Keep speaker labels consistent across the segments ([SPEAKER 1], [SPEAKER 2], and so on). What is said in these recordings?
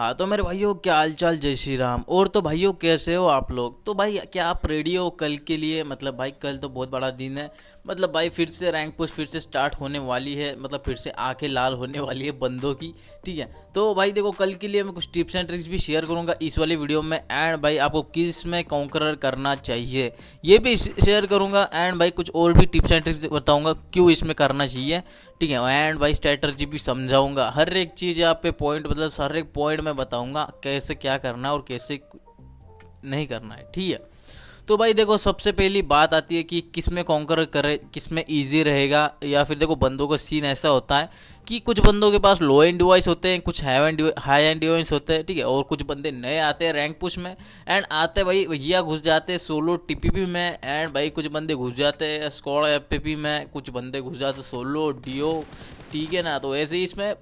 [SPEAKER 1] हाँ तो मेरे भाइयों क्या हाल चाल जय श्री राम और तो भाइयों कैसे हो आप लोग तो भाई क्या आप रेडी हो कल के लिए मतलब भाई कल तो बहुत बड़ा दिन है मतलब भाई फिर से रैंक पुश फिर से स्टार्ट होने वाली है मतलब फिर से आंखें लाल होने वाली है बंदों की ठीक है तो भाई देखो कल के लिए मैं कुछ टिप्स एंड ट्रिक्स भी शेयर करूँगा इस वाली वीडियो में एंड भाई आपको किस में काउंकर करना चाहिए ये भी शेयर करूँगा एंड भाई कुछ और भी टिप्स एंड ट्रिक्स बताऊँगा क्यों इसमें करना चाहिए ठीक है एंड बाई स्ट्रेटर्जी भी समझाऊंगा हर एक चीज़ आप पे पॉइंट मतलब हर एक पॉइंट में बताऊंगा कैसे क्या करना है और कैसे नहीं करना है ठीक है तो भाई देखो सबसे पहली बात आती है कि किस में कॉन्कर करे किस में ईजी रहेगा या फिर देखो बंदों का सीन ऐसा होता है कि कुछ बंदों के पास लो एंड डिवाइस होते हैं कुछ high end high end device होते हैं ठीक है और कुछ बंदे नए आते हैं रैंक पुश में एंड आते भाई भैया घुस जाते हैं सोलो टीपीपी में एंड भाई कुछ बंदे घुस जाते हैं स्कॉड एफपीपी में कुछ बंदे घुस जाते सोलो डीओ ठीक है ना तो ऐसे ही इसमें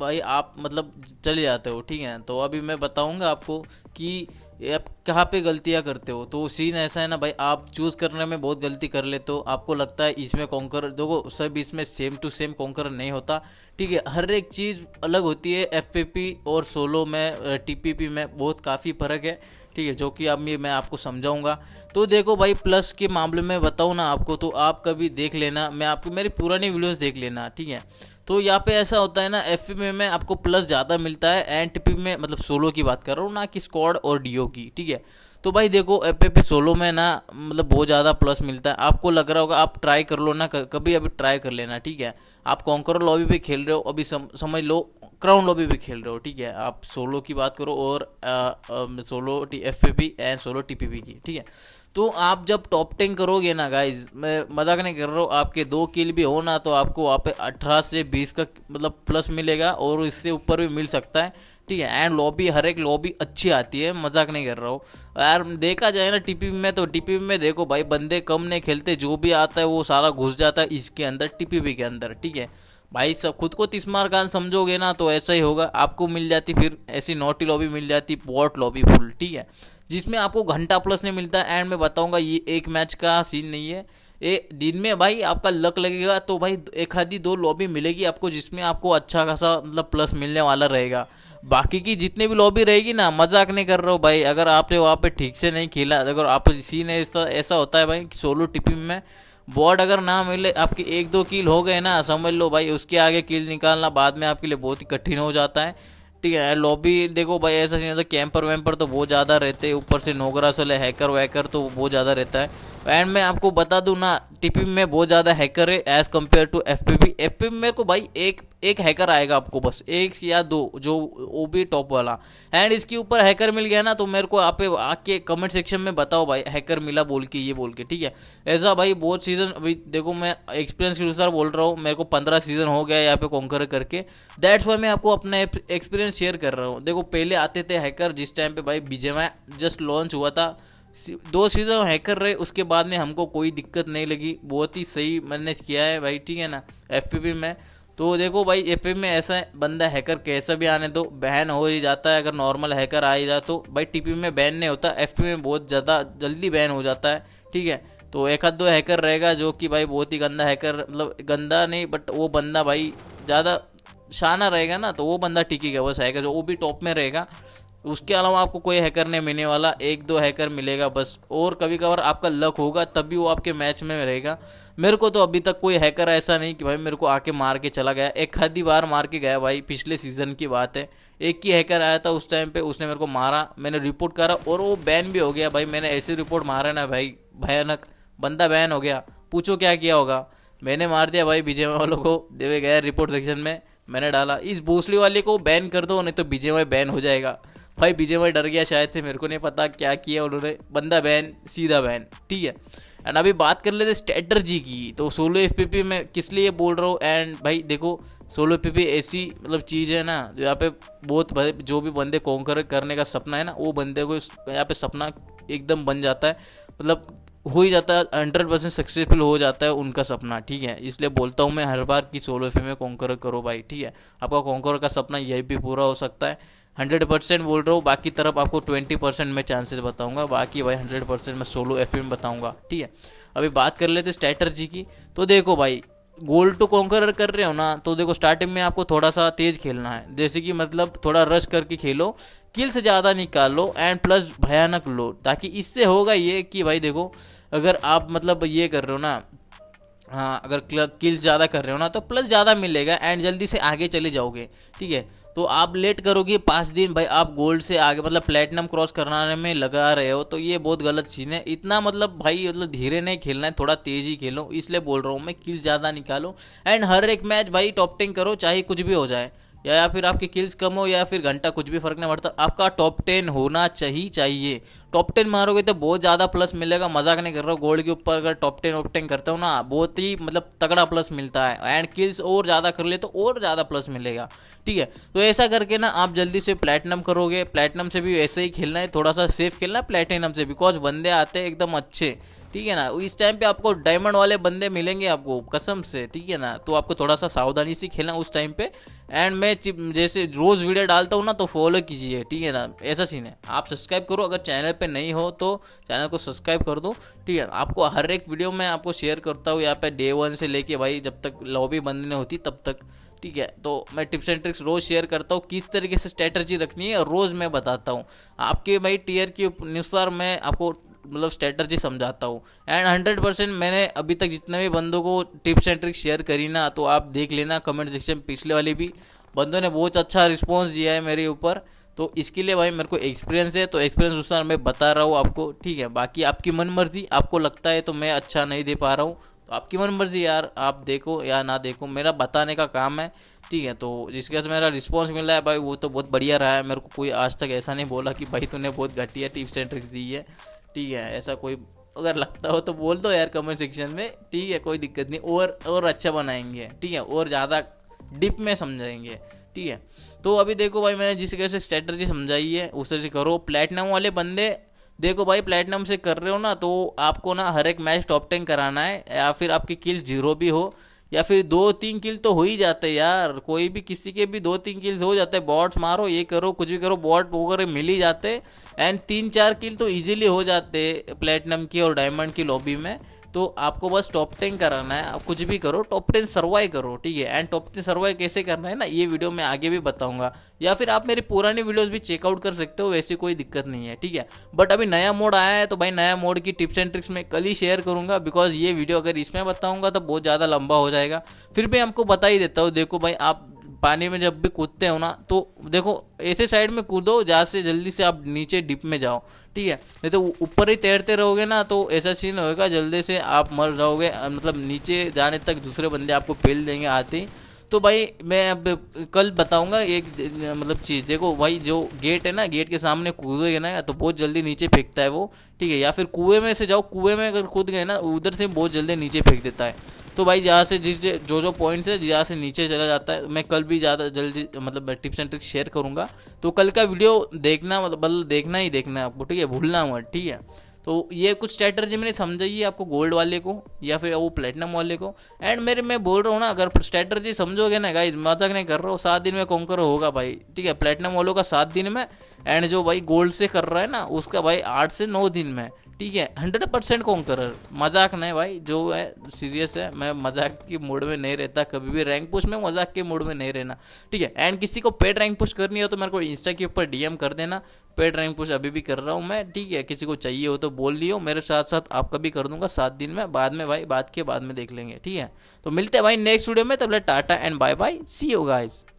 [SPEAKER 1] भाई आप मतलब चले जाते हो ठीक है तो अभी मैं बताऊँगा आपको कि ये आप कहाँ पे गलतियाँ करते हो तो सीन ऐसा है ना भाई आप चूज़ करने में बहुत गलती कर लेते हो आपको लगता है इसमें कॉन्कर देखो सब इसमें सेम टू सेम कॉन्कर नहीं होता ठीक है हर एक चीज़ अलग होती है एफ और सोलो में टी में बहुत काफ़ी फ़र्क है ठीक है जो कि अब ये मैं आपको समझाऊंगा तो देखो भाई प्लस के मामले में बताऊँ ना आपको तो आप कभी देख लेना मैं आपको मेरी पुरानी वीडियोस देख लेना ठीक है तो यहाँ पे ऐसा होता है ना एफ में, में आपको प्लस ज़्यादा मिलता है एन टी में मतलब सोलो की बात कर रहा हूँ ना कि स्कॉड और डी की ठीक है तो भाई देखो एफ पी सोलो में ना मतलब बहुत ज़्यादा प्लस मिलता है आपको लग रहा होगा आप ट्राई कर लो ना कभी अभी ट्राई कर लेना ठीक है आप कॉन्करो लॉबी पे खेल रहे हो अभी सम, समझ लो क्राउन लॉबी भी खेल रहे हो ठीक है आप सोलो की बात करो और solo T F P and solo T P P की ठीक है तो आप जब टॉप टेन करोगे ना गाइज मैं मजाक नहीं कर रहा हूँ आपके दो किल भी हो ना तो आपको वहाँ पे अठारह से बीस का मतलब प्लस मिलेगा और इससे ऊपर भी मिल सकता है ठीक है एंड लॉबी हर एक लॉबी अच्छी आती है मजाक नहीं कर रहा हूँ यार देखा जाए ना टीपी में तो टीपी में देखो भाई बंदे कम नहीं खेलते जो भी आता है वो सारा घुस जाता है इसके अंदर टीपी के अंदर ठीक है भाई सब खुद को तिस्मार खान समझोगे ना तो ऐसा ही होगा आपको मिल जाती फिर ऐसी नोटी लॉबी मिल जाती पॉट लॉबी फुल ठीक है जिसमें आपको घंटा प्लस नहीं मिलता एंड मैं बताऊंगा ये एक मैच का सीन नहीं है ये दिन में भाई आपका लक लगेगा तो भाई एक आधी दो लॉबी मिलेगी आपको जिसमें आपको अच्छा खासा मतलब प्लस मिलने वाला रहेगा बाकी की जितने भी लॉबी रहेगी ना मजाक नहीं कर रहा हो भाई अगर आपने वहाँ पे ठीक से नहीं खेला अगर आप सीन ऐसा ऐसा होता है भाई सोलो टिपिंग में बॉड अगर ना मिले आपके एक दो किल हो गए ना समझ लो भाई उसके आगे किल निकालना बाद में आपके लिए बहुत ही कठिन हो जाता है ठीक है लॉबी देखो भाई ऐसा सीन है तो कैंपर वैम्पर तो बहुत ज़्यादा रहते हैं ऊपर से नोगरा सले हैकर वैकर तो बहुत ज़्यादा रहता है एंड मैं आपको बता दूँ ना टीपी में बहुत ज़्यादा हैकर है as compare to F P P F P मेरे को भाई एक एक हैकर आएगा आपको बस एक या दो जो वो भी टॉप वाला एंड इसके ऊपर हैकर मिल गया ना तो मेरे को आप आके कमेंट सेक्शन में बताओ भाई हैकर मिला बोल के ये बोल के ठीक है ऐसा भाई बहुत सीज़न अभी देखो मैं एक्सपीरियंस के अनुसार बोल रहा हूँ मेरे को पंद्रह सीज़न हो गया यहाँ पे कॉन्कर करके दैट्स वाई मैं आपको अपना एक्सपीरियंस शेयर कर रहा हूँ देखो पहले आते थे हैकर जिस टाइम पे भाई बीजेम जस्ट लॉन्च हुआ था दो सीज़न हैकर रहे उसके बाद में हमको कोई दिक्कत नहीं लगी बहुत ही सही मैनेज किया है भाई ठीक है ना एफ में तो देखो भाई एफ में ऐसा बंदा हैकर कैसे भी आने दो बैन हो ही जाता है अगर नॉर्मल हैकर आ ही जाए तो भाई पी में बैन नहीं होता एफ में बहुत ज़्यादा जल्दी बैन हो जाता है ठीक है तो एक हाथ दो हैकर रहेगा जो कि भाई बहुत ही गंदा हैकर मतलब गंदा नहीं बट वो बंदा भाई ज़्यादा शाना रहेगा ना तो वो बंदा टिकेगा बस हैकर जो वो भी टॉप में रहेगा उसके अलावा आपको कोई हैकर नहीं मिलने वाला एक दो हैकर मिलेगा बस और कभी कभार आपका लक होगा तब भी वो आपके मैच में रहेगा मेरे को तो अभी तक कोई हैकर ऐसा नहीं कि भाई मेरे को आके मार के चला गया एक हदी बार मार के गया भाई पिछले सीज़न की बात है एक ही हैकर आया था उस टाइम पे उसने मेरे को मारा मैंने रिपोर्ट करा और वो बैन भी हो गया भाई मैंने ऐसे रिपोर्ट मारा ना भाई भयानक बंदा बैन हो गया पूछो क्या किया होगा मैंने मार दिया भाई विजय वालों को देवे गया रिपोर्ट सेक्शन में मैंने डाला इस भोसले वाले को बैन कर दो नहीं तो बीजे वाई बैन हो जाएगा भाई बीजे वाई डर गया शायद से मेरे को नहीं पता क्या किया उन्होंने बंदा बैन सीधा बैन ठीक है एंड अभी बात कर लेते स्ट्रेटर्जी की तो सोलो एफ पी पी मैं किस लिए बोल रहा हूँ एंड भाई देखो सोलो एफ पी पी ऐसी मतलब चीज़ है ना जो यहाँ पे बहुत जो भी बंदे कॉन्कर करने का सपना है ना वो बंदे को यहाँ पे सपना एकदम बन जाता है मतलब हो ही जाता है हंड्रेड परसेंट सक्सेसफुल हो जाता है उनका सपना ठीक है इसलिए बोलता हूँ मैं हर बार कि सोलो में कॉन्कर करो भाई ठीक है आपका कॉन्कर का सपना यह भी पूरा हो सकता है हंड्रेड परसेंट बोल रहा हूँ बाकी तरफ आपको ट्वेंटी परसेंट मैं चांसेस बताऊँगा बाकी भाई हंड्रेड परसेंट मैं सोलो एफ एम बताऊँगा ठीक है अभी बात कर लेते स्ट्रैटर्जी की तो देखो भाई गोल टू कॉन्कर कर रहे हो ना तो देखो स्टार्टिंग में आपको थोड़ा सा तेज खेलना है जैसे कि मतलब थोड़ा रश करके खेलो किल्स ज़्यादा निकालो एंड प्लस भयानक लो ताकि इससे होगा ये कि भाई देखो अगर आप मतलब ये कर रहे हो ना हाँ अगर किल्स ज़्यादा कर रहे हो ना तो प्लस ज़्यादा मिलेगा एंड जल्दी से आगे चले जाओगे ठीक है तो आप लेट करोगे पाँच दिन भाई आप गोल्ड से आगे मतलब प्लेटिनम क्रॉस कराने में लगा रहे हो तो ये बहुत गलत चीज़ है इतना मतलब भाई मतलब धीरे नहीं खेलना है थोड़ा तेज़ ही खेलो इसलिए बोल रहा हूँ मैं किल ज़्यादा निकालो एंड हर एक मैच भाई टॉप टेन करो चाहे कुछ भी हो जाए या, या फिर आपकी किल्स कम हो या फिर घंटा कुछ भी फर्क नहीं पड़ता आपका टॉप टेन होना चाहिए चाहिए टॉप टेन मारोगे तो बहुत ज़्यादा प्लस मिलेगा मजाक नहीं कर रहा हूँ गोल्ड के ऊपर अगर टॉप टेन वॉप टेन करता हूँ ना बहुत ही मतलब तगड़ा प्लस मिलता है एंड किल्स और ज़्यादा कर ले तो और ज़्यादा प्लस मिलेगा ठीक है तो ऐसा करके ना आप जल्दी से प्लेटिनम करोगे प्लेटिनम से भी ऐसे ही खेलना है थोड़ा सा सेफ खेलना है प्लेटिनम से बिकॉज बंदे आते हैं एकदम अच्छे ठीक है ना इस टाइम पे आपको डायमंड वाले बंदे मिलेंगे आपको कसम से ठीक है ना तो आपको थोड़ा सा सावधानी से खेलना उस टाइम पे एंड मैं जैसे रोज़ वीडियो डालता हूँ ना तो फॉलो कीजिए ठीक है ना ऐसा सीन है आप सब्सक्राइब करो अगर चैनल पे नहीं हो तो चैनल को सब्सक्राइब कर दो ठीक है आपको हर एक वीडियो में आपको शेयर करता हूँ यहाँ पे डे वन से लेके भाई जब तक लॉबी बंद नहीं होती तब तक ठीक है तो मैं टिप्स एंड ट्रिक्स रोज़ शेयर करता हूँ किस तरीके से स्ट्रेटजी रखनी है रोज़ मैं बताता हूँ आपके भाई टीयर के अनुसार मैं आपको मतलब स्ट्रेटर्जी समझाता हूँ एंड हंड्रेड परसेंट मैंने अभी तक जितने भी बंदों को टिप्स एंड ट्रिक्स शेयर करी ना तो आप देख लेना कमेंट सेक्शन पिछले वाले भी बंदों ने बहुत अच्छा रिस्पॉन्स दिया है मेरे ऊपर तो इसके लिए भाई मेरे को एक्सपीरियंस है तो एक्सपीरियंस उस मैं बता रहा हूँ आपको ठीक है बाकी आपकी मन मर्जी आपको लगता है तो मैं अच्छा नहीं दे पा रहा हूँ तो आपकी मन मर्जी यार आप देखो या ना देखो मेरा बताने का काम है ठीक है तो जिसके से मेरा रिस्पॉन्स मिल रहा है भाई वो तो बहुत बढ़िया रहा है मेरे को कोई आज तक ऐसा नहीं बोला कि भाई तूने बहुत घटिया टिप्स एंड ट्रिक्स दी है ठीक है ऐसा कोई अगर लगता हो तो बोल दो यार कमेंट सेक्शन में ठीक है कोई दिक्कत नहीं और और अच्छा बनाएंगे ठीक है और ज़्यादा डिप में समझाएंगे ठीक है तो अभी देखो भाई मैंने जिस तरह से स्ट्रेटर्जी समझाई है उस तरह से करो प्लेटिनम वाले बंदे देखो भाई प्लेटिनम से कर रहे हो ना तो आपको ना हर एक मैच टॉप टेन कराना है या फिर आपकी किल्स जीरो भी हो या फिर दो तीन किल तो हो ही जाते यार कोई भी किसी के भी दो तीन किल्स हो जाते बॉट्स मारो ये करो कुछ भी करो बॉट वगैरह मिल ही जाते एंड तीन चार किल तो ईजिली हो जाते प्लेटिनम की और डायमंड की लॉबी में तो आपको बस टॉप टेन कराना है आप कुछ भी करो टॉप टेन सर्वाइव करो ठीक है एंड टॉप टेन सर्वाइव कैसे करना है ना ये वीडियो मैं आगे भी बताऊंगा या फिर आप मेरी पुरानी वीडियोस भी चेकआउट कर सकते हो वैसे कोई दिक्कत नहीं है ठीक है बट अभी नया मोड आया है तो भाई नया मोड की टिप्स एंड ट्रिक्स मैं कल ही शेयर करूंगा बिकॉज ये वीडियो अगर इसमें बताऊंगा तो बहुत ज़्यादा लंबा हो जाएगा फिर भी हमको बता ही देता हूँ देखो भाई आप पानी में जब भी कूदते हो ना तो देखो ऐसे साइड में कूदो जहाँ से जल्दी से आप नीचे डिप में जाओ ठीक है नहीं तो ऊपर ही तैरते रहोगे ना तो ऐसा सीन होगा जल्दी से आप मर जाओगे मतलब नीचे जाने तक दूसरे बंदे आपको पेल देंगे आते ही तो भाई मैं अब कल बताऊंगा एक मतलब चीज़ देखो भाई जो गेट है ना गेट के सामने कूदोगे ना तो बहुत जल्दी नीचे फेंकता है वो ठीक है या फिर कुएं में से जाओ कुएं में अगर कूद गए ना उधर से बहुत जल्दी नीचे फेंक देता है तो भाई जहाँ से जिस जो जो पॉइंट्स है जहाँ से नीचे चला जाता है मैं कल भी ज़्यादा जल्दी मतलब टिप्स एंड ट्रिक्स शेयर करूँगा तो कल का वीडियो देखना मतलब देखना ही देखना है आपको ठीक है भूलना हुआ ठीक है तो ये कुछ स्ट्रैटर्जी मैंने समझाई है आपको गोल्ड वाले को या फिर वो प्लेटिनम वाले को एंड मेरे मैं बोल रहा हूँ ना अगर स्ट्रैटर्जी समझोगे ना गाइज मजाक नहीं कर रहा हूँ सात दिन में करो होगा भाई ठीक है प्लेटिनम वालों का सात दिन में एंड जो भाई गोल्ड से कर रहा है ना उसका भाई आठ से नौ दिन में ठीक है हंड्रेड परसेंट कॉन्करर मजाक नहीं भाई जो है सीरियस है मैं मजाक के मूड में नहीं रहता कभी भी रैंक पुश में मजाक के मूड में नहीं रहना ठीक है एंड किसी को पेड रैंक पुश करनी हो तो मेरे को इंस्टा के ऊपर डीएम कर देना पेड रैंक पुश अभी भी कर रहा हूँ मैं ठीक है किसी को चाहिए हो तो बोल लियो मेरे साथ साथ आपका भी कर दूंगा सात दिन में बाद में भाई बात के बाद में देख लेंगे ठीक है तो मिलते हैं भाई नेक्स्ट वीडियो में तब tata and bye bye see you guys